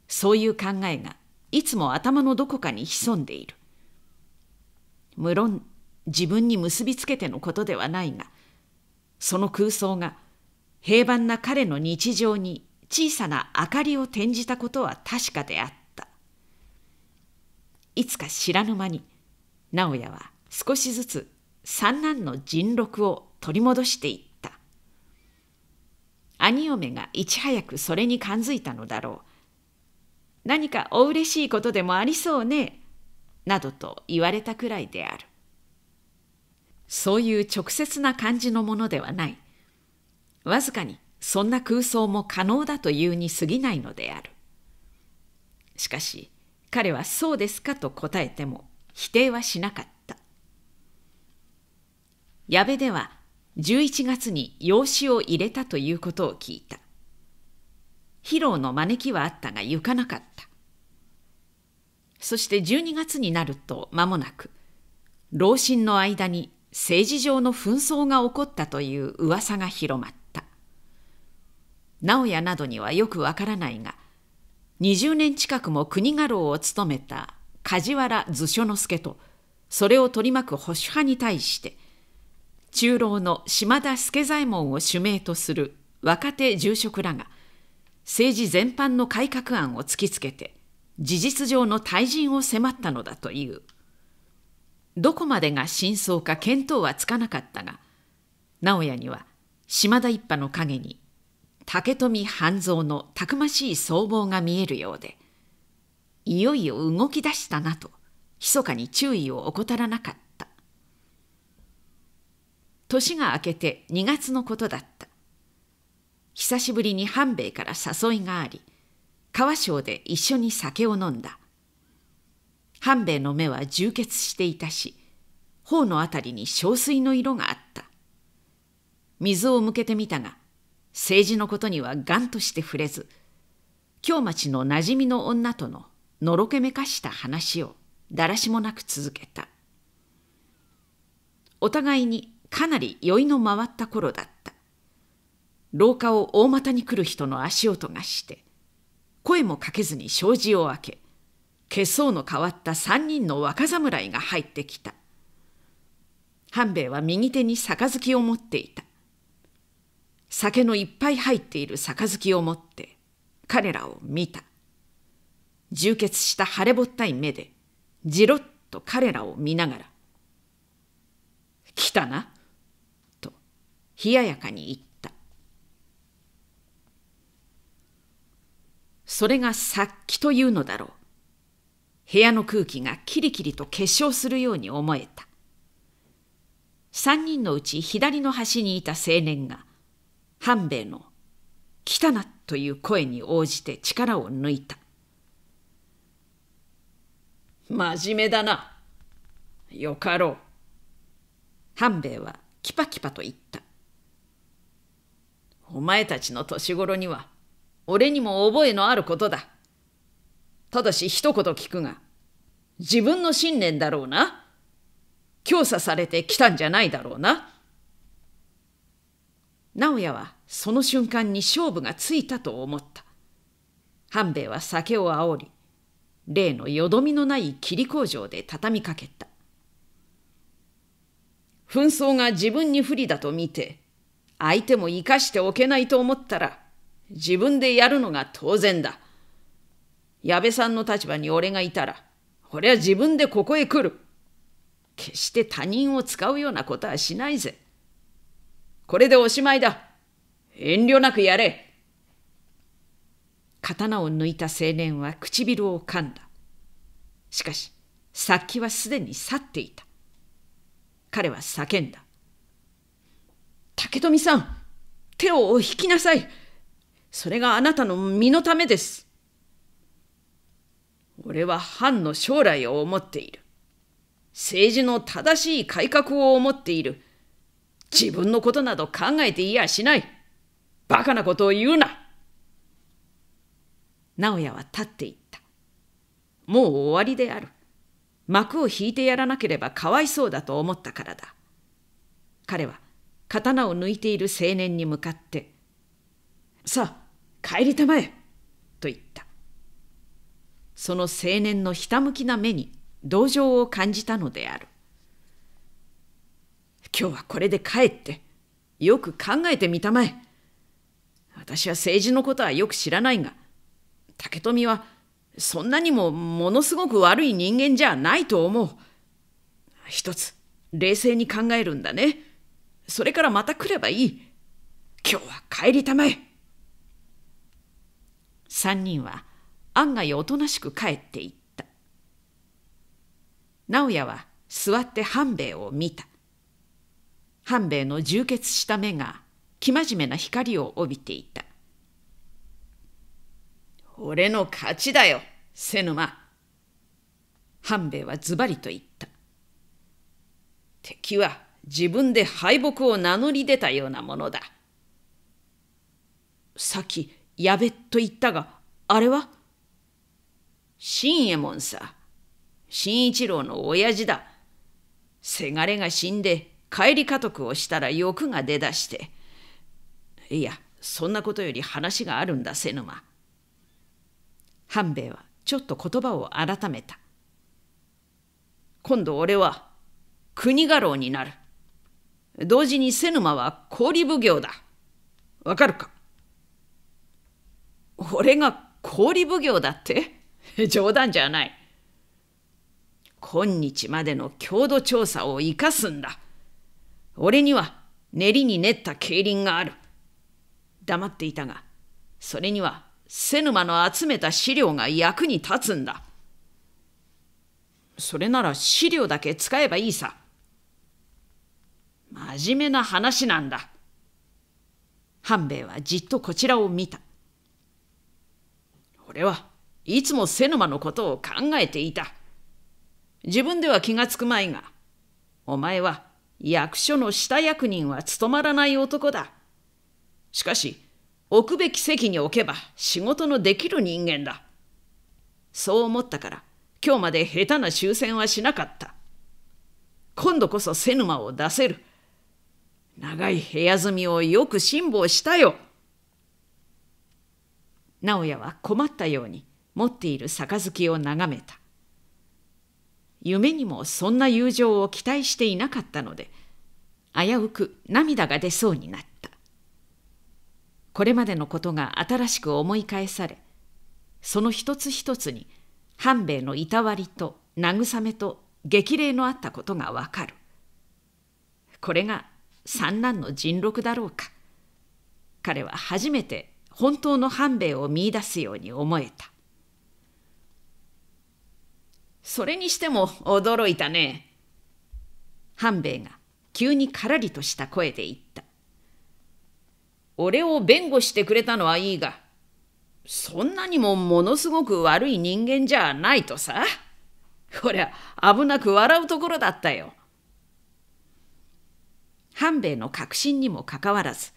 そういう考えがいつも頭のどこかに潜んでいる無論自分に結びつけてのことではないがその空想が平凡な彼の日常に小さな明かりを転じたことは確かであったいつか知らぬ間に直哉は少しずつ三男の人禄を取り戻していった兄嫁がいち早くそれに感づいたのだろう。何かお嬉しいことでもありそうね、などと言われたくらいである。そういう直接な感じのものではない。わずかにそんな空想も可能だというに過ぎないのである。しかし彼はそうですかと答えても否定はしなかった。矢部では11月に養子を入れたということを聞いた。披露の招きはあったが行かなかった。そして12月になると間もなく、老臣の間に政治上の紛争が起こったという噂が広まった。直哉などにはよくわからないが、20年近くも国家老を務めた梶原図書之助と、それを取り巻く保守派に対して、中老の島田助左衛門を主名とする若手住職らが政治全般の改革案を突きつけて事実上の退陣を迫ったのだというどこまでが真相か見当はつかなかったが直哉には島田一派の陰に竹富半蔵のたくましい僧帽が見えるようでいよいよ動き出したなと密かに注意を怠らなかった。年が明けて2月のことだった久しぶりに半兵衛から誘いがあり川省で一緒に酒を飲んだ半兵衛の目は充血していたし頬のあたりに憔水の色があった水を向けてみたが政治のことにはがんとして触れず京町のなじみの女とののろけめかした話をだらしもなく続けたお互いにかなり酔いの回った頃だった廊下を大股に来る人の足音がして声もかけずに障子を開け血相の変わった三人の若侍が入ってきた半兵衛は右手に杯を持っていた酒のいっぱい入っている杯を持って彼らを見た充血した腫れぼったい目でじろっと彼らを見ながら「来たな冷ややかに言った。それが殺気というのだろう。部屋の空気がキリキリと結晶するように思えた。三人のうち左の端にいた青年が、半兵衛の、来たなという声に応じて力を抜いた。真面目だな。よかろう。半兵衛はキパキパと言った。お前たちの年頃には俺にも覚えのあることだ。ただし一言聞くが、自分の信念だろうな。強査されてきたんじゃないだろうな。直哉はその瞬間に勝負がついたと思った。半兵衛は酒を煽り、例のよどみのない霧工場で畳みかけた。紛争が自分に不利だと見て、相手も生かしておけないと思ったら、自分でやるのが当然だ。矢部さんの立場に俺がいたら、俺は自分でここへ来る。決して他人を使うようなことはしないぜ。これでおしまいだ。遠慮なくやれ。刀を抜いた青年は唇を噛んだ。しかし、殺気はすでに去っていた。彼は叫んだ。竹富さん、手を引きなさい。それがあなたの身のためです。俺は藩の将来を思っている。政治の正しい改革を思っている。自分のことなど考えていやしない。バカなことを言うな。直哉は立っていった。もう終わりである。幕を引いてやらなければかわいそうだと思ったからだ。彼は刀を抜いている青年に向かって「さあ帰りたまえ!」と言ったその青年のひたむきな目に同情を感じたのである今日はこれで帰ってよく考えてみたまえ私は政治のことはよく知らないが竹富はそんなにもものすごく悪い人間じゃないと思う一つ冷静に考えるんだねそれからまた来ればいい。今日は帰りたまえ。三人は案外おとなしく帰っていった。直哉は座って半兵衛を見た。半兵衛の充血した目が生真面目な光を帯びていた。俺の勝ちだよ、瀬沼。半兵衛はズバリと言った。敵は自分で敗北を名乗り出たようなものだ。さっき、やべっと言ったが、あれは新右衛門さ。新一郎の親父だ。せがれが死んで帰り家督をしたら欲が出だして。いや、そんなことより話があるんだ、瀬沼。半兵衛はちょっと言葉を改めた。今度俺は国家老になる。同時に瀬沼は氷奉行だ。わかるか俺が氷奉行だって [LAUGHS] 冗談じゃない。今日までの郷土調査を生かすんだ。俺には練りに練った競輪がある。黙っていたが、それには瀬沼の集めた資料が役に立つんだ。それなら資料だけ使えばいいさ。真面目な話なんだ。半兵衛はじっとこちらを見た。俺はいつも瀬沼のことを考えていた。自分では気がつくまいが、お前は役所の下役人は務まらない男だ。しかし、置くべき席に置けば仕事のできる人間だ。そう思ったから、今日まで下手な終戦はしなかった。今度こそ瀬沼を出せる。長い部屋住みをよく辛抱したよ。直哉は困ったように持っている杯を眺めた。夢にもそんな友情を期待していなかったので、危うく涙が出そうになった。これまでのことが新しく思い返され、その一つ一つに半兵衛のいたわりと慰めと激励のあったことがわかる。これが三男の人六だろうか彼は初めて本当の半兵衛を見いだすように思えたそれにしても驚いたね半兵衛が急にからりとした声で言った俺を弁護してくれたのはいいがそんなにもものすごく悪い人間じゃないとさこりゃ危なく笑うところだったよ。半米の核心にもかかわらず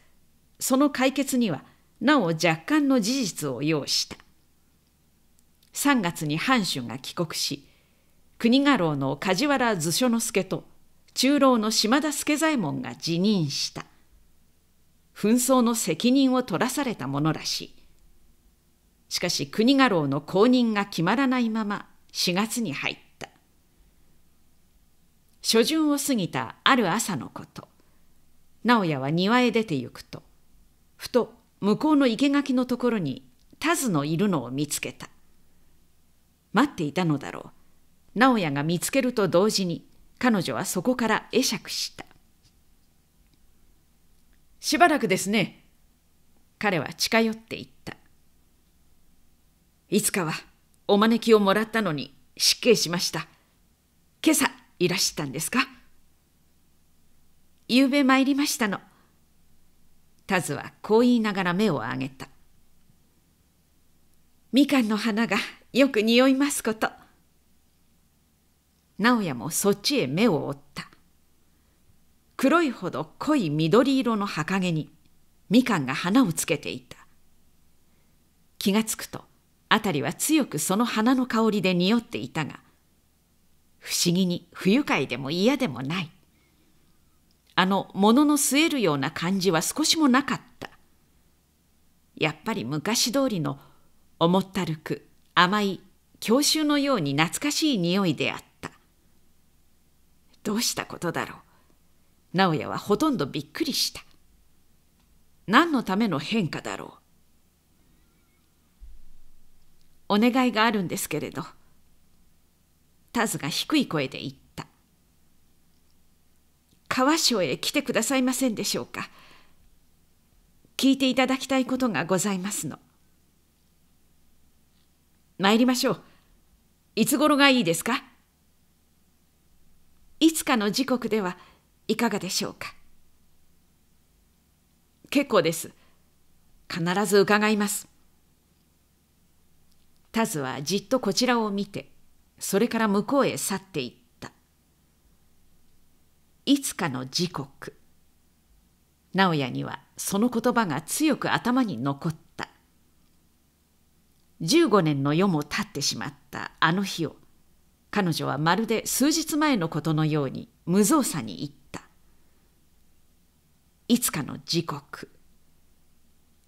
その解決にはなお若干の事実を要した3月に藩主が帰国し国家老の梶原図書之助と中老の島田助左衛門が辞任した紛争の責任を取らされたものらしいしかし国家老の後任が決まらないまま4月に入った初旬を過ぎたある朝のこと直哉は庭へ出て行くとふと向こうの生垣のところにタズのいるのを見つけた待っていたのだろう直哉が見つけると同時に彼女はそこから会釈したしばらくですね彼は近寄っていったいつかはお招きをもらったのに失敬しました今朝いらしたんですかゆべ参りましたの。タズはこう言いながら目を上げた。みかんの花がよく匂いますこと。直也もそっちへ目を追った。黒いほど濃い緑色の葉陰にみかんが花をつけていた。気がつくと辺りは強くその花の香りで匂っていたが不思議に不愉快でも嫌でもない。あの物の据えるような感じは少しもなかった。やっぱり昔通りの重ったるく甘い郷愁のように懐かしい匂いであった。どうしたことだろう。直哉はほとんどびっくりした。何のための変化だろう。お願いがあるんですけれど。タズが低い声で言った。川省へ来てくださいませんでしょうか聞いていただきたいことがございますの参りましょういつ頃がいいですかいつかの時刻ではいかがでしょうか結構です必ず伺いますタズはじっとこちらを見てそれから向こうへ去っていったいつかの時刻直哉にはその言葉が強く頭に残った15年の世も経ってしまったあの日を彼女はまるで数日前のことのように無造作に言ったいつかの時刻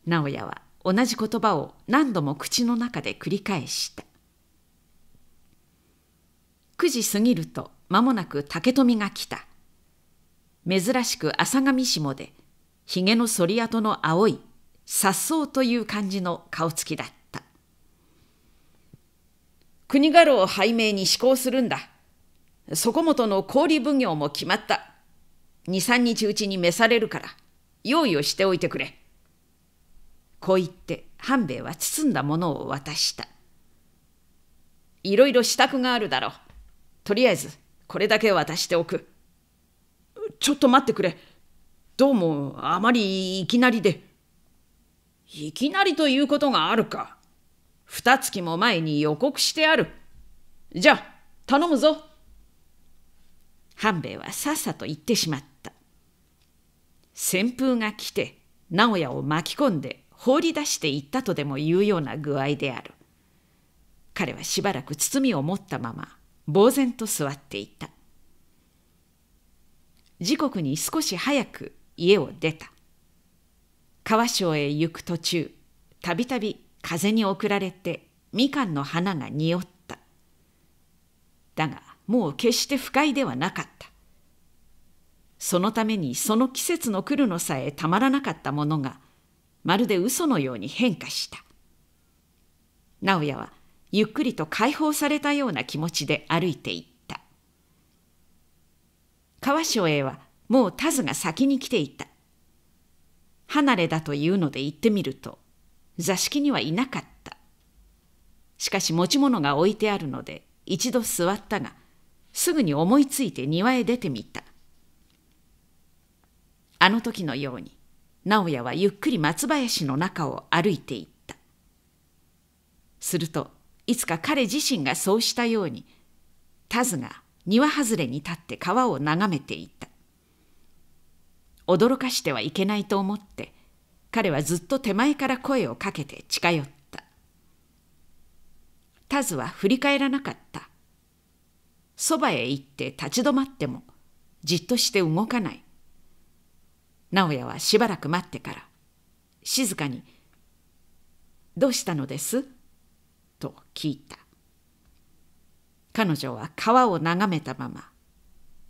直哉は同じ言葉を何度も口の中で繰り返した9時過ぎると間もなく竹富が来た珍しく朝上下で、ひげの剃り跡の青い、颯爽という感じの顔つきだった。国家老を拝命に施行するんだ。そこもとの氷奉行も決まった。二三日うちに召されるから、用意をしておいてくれ。こう言って、半兵衛は包んだものを渡した。いろいろ支度があるだろう。とりあえず、これだけ渡しておく。ちょっと待ってくれ。どうもあまりいきなりで。いきなりということがあるか。二月も前に予告してある。じゃあ、頼むぞ。半兵衛はさっさと行ってしまった。旋風が来て、直哉を巻き込んで放り出していったとでも言うような具合である。彼はしばらく包みを持ったまま、呆然と座っていた。時刻に少し早く家を出た。川庄へ行く途中、たびたび風に送られてみかんの花が匂った。だが、もう決して不快ではなかった。そのためにその季節の来るのさえたまらなかったものが、まるで嘘のように変化した。直哉はゆっくりと解放されたような気持ちで歩いていた。川省へはもうタズが先に来ていた。離れだというので行ってみると、座敷にはいなかった。しかし持ち物が置いてあるので、一度座ったが、すぐに思いついて庭へ出てみた。あの時のように、直哉はゆっくり松林の中を歩いていった。すると、いつか彼自身がそうしたように、タズが庭外れに立って川を眺めていた驚かしてはいけないと思って彼はずっと手前から声をかけて近寄ったタズは振り返らなかったそばへ行って立ち止まってもじっとして動かない直哉はしばらく待ってから静かに「どうしたのです?」と聞いた彼女は川を眺めたまま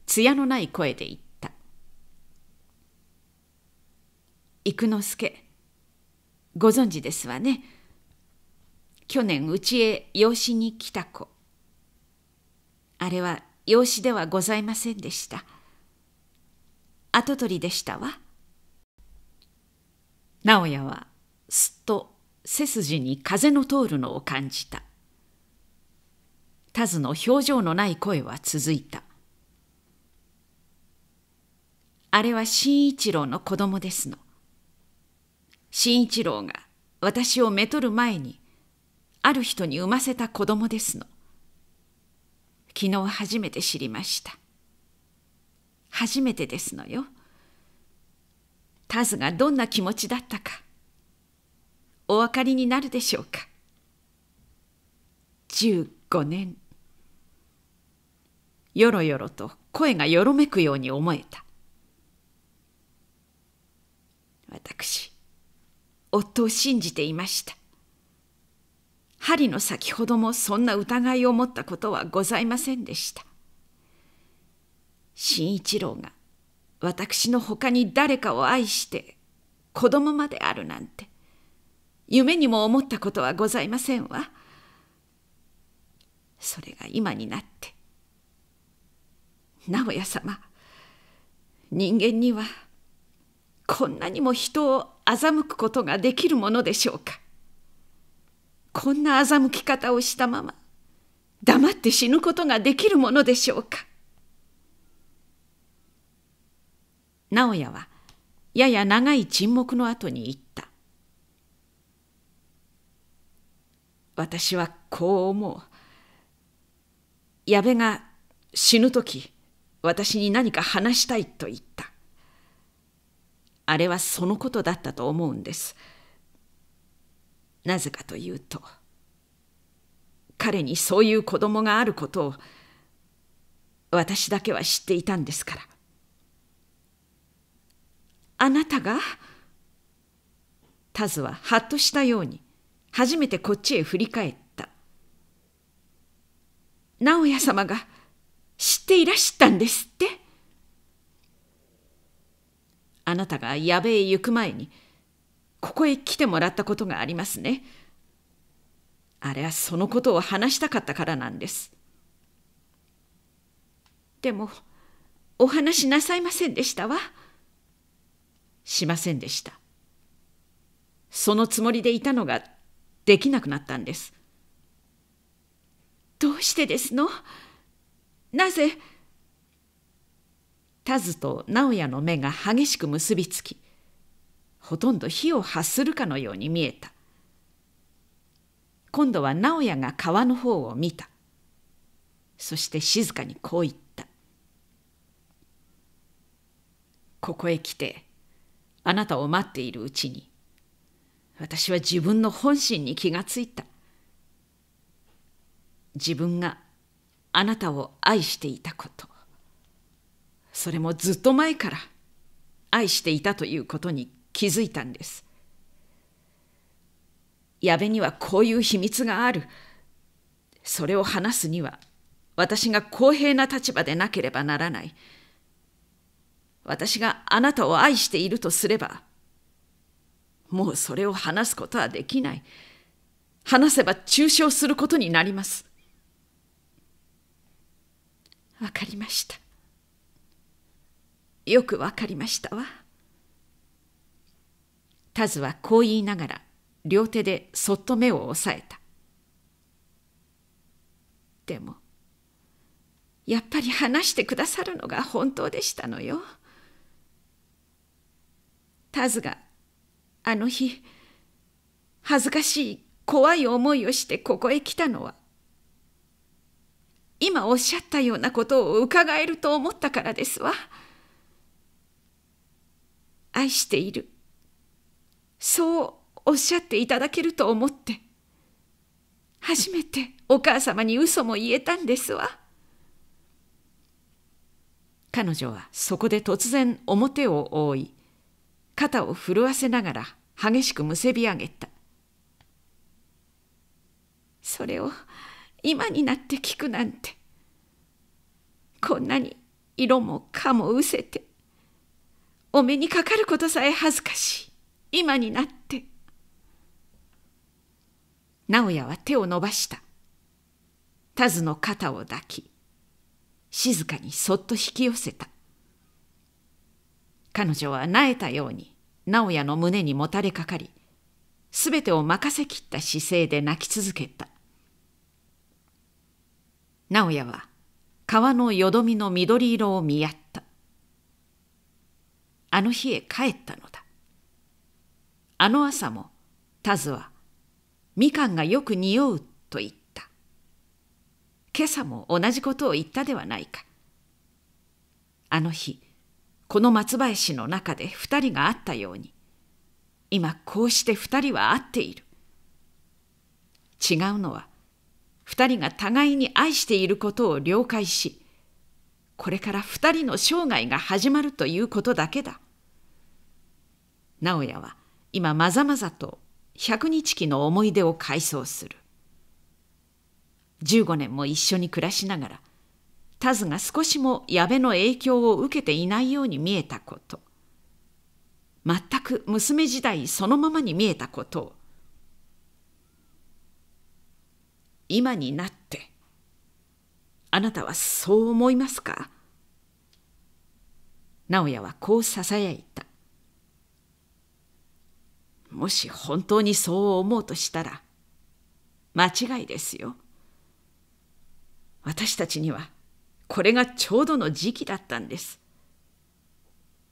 艶のない声で言った「幾之助ご存知ですわね去年うちへ養子に来た子あれは養子ではございませんでした跡取りでしたわ直哉はすっと背筋に風の通るのを感じたタズの表情のない声は続いた。あれは新一郎の子供ですの。新一郎が私をめとる前に、ある人に産ませた子供ですの。昨日初めて知りました。初めてですのよ。タズがどんな気持ちだったか、お分かりになるでしょうか。15年よろよろと声がよろめくように思えた。私、夫を信じていました。針の先ほどもそんな疑いを持ったことはございませんでした。新一郎が私のほかに誰かを愛して子供まであるなんて夢にも思ったことはございませんわ。それが今になって直哉様人間にはこんなにも人を欺くことができるものでしょうかこんな欺き方をしたまま黙って死ぬことができるものでしょうか直哉はやや長い沈黙の後に言った私はこう思う矢部が死ぬ時私に何か話したいと言った。あれはそのことだったと思うんです。なぜかというと、彼にそういう子供があることを私だけは知っていたんですから。あなたがタズははっとしたように初めてこっちへ振り返った。直哉様が知っていらしたんですってあなたが矢部へ行く前にここへ来てもらったことがありますねあれはそのことを話したかったからなんですでもお話しなさいませんでしたわしませんでしたそのつもりでいたのができなくなったんですどうしてですのなぜタズと直哉の目が激しく結びつきほとんど火を発するかのように見えた今度は直哉が川の方を見たそして静かにこう言った「ここへ来てあなたを待っているうちに私は自分の本心に気がついた自分があなたを愛していたことそれもずっと前から愛していたということに気づいたんです矢部にはこういう秘密があるそれを話すには私が公平な立場でなければならない私があなたを愛しているとすればもうそれを話すことはできない話せば中傷することになりますわかりましたよくわかりましたわタズはこう言いながら両手でそっと目を押さえたでもやっぱり話してくださるのが本当でしたのよタズがあの日恥ずかしい怖い思いをしてここへ来たのは今おっしゃったようなことを伺えると思ったからですわ。愛している。そうおっしゃっていただけると思って、初めてお母様に嘘も言えたんですわ。彼女はそこで突然表を覆い、肩を震わせながら激しくむせび上げた。それを今になって聞くなんてこんなに色もかもうせてお目にかかることさえ恥ずかしい今になって直哉は手を伸ばした田津の肩を抱き静かにそっと引き寄せた彼女はなえたように直哉の胸にもたれかかりすべてを任せきった姿勢で泣き続けた直哉は川のよどみの緑色を見合ったあの日へ帰ったのだあの朝もタズはみかんがよく匂うと言った今朝も同じことを言ったではないかあの日この松林の中で二人が会ったように今こうして二人は会っている違うのは二人が互いに愛していることを了解し、これから二人の生涯が始まるということだけだ。直哉は今まざまざと百日記の思い出を回想する。十五年も一緒に暮らしながら、タズが少しも矢部の影響を受けていないように見えたこと。全く娘時代そのままに見えたことを今になってあなたはそう思いますか直哉はこうささやいたもし本当にそう思うとしたら間違いですよ私たちにはこれがちょうどの時期だったんです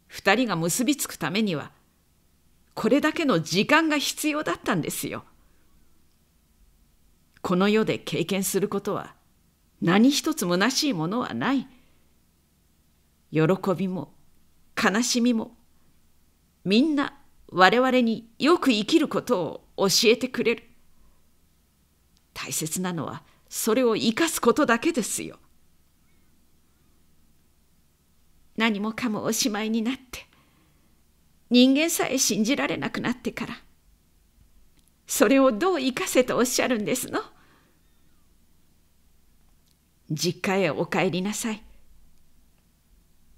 二人が結びつくためにはこれだけの時間が必要だったんですよこの世で経験することは何一つ虚しいものはない。喜びも悲しみもみんな我々によく生きることを教えてくれる。大切なのはそれを生かすことだけですよ。何もかもおしまいになって人間さえ信じられなくなってからそれをどう生かせとおっしゃるんですの実家へお帰りなさい。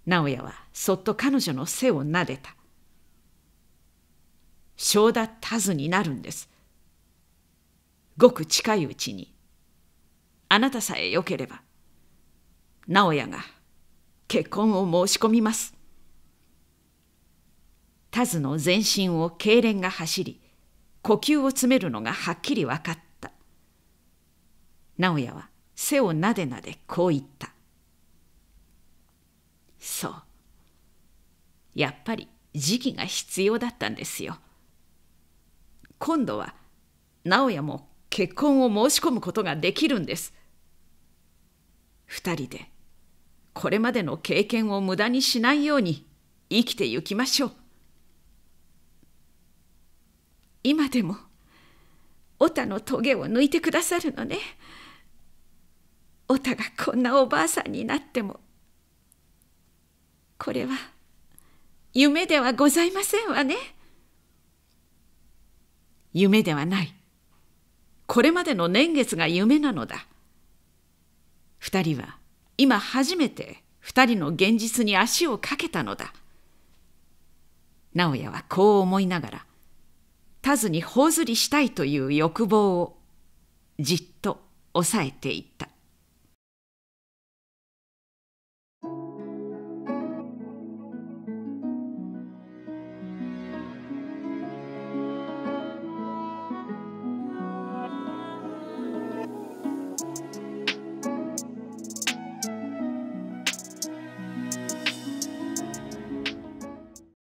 直哉はそっと彼女の背を撫でた。正田たずになるんです。ごく近いうちに、あなたさえよければ、直哉が結婚を申し込みます。タズの全身を痙攣が走り、呼吸を詰めるのがはっきり分かった直哉は背をなでなでこう言ったそうやっぱり時期が必要だったんですよ今度は直哉も結婚を申し込むことができるんです2人でこれまでの経験を無駄にしないように生きてゆきましょう今でもオタのトゲを抜いてくださるのねオタがこんなおばあさんになってもこれは夢ではございませんわね夢ではないこれまでの年月が夢なのだ二人は今初めて二人の現実に足をかけたのだ直哉はこう思いながらたずに頬ずりしたいという欲望をじっと抑えていた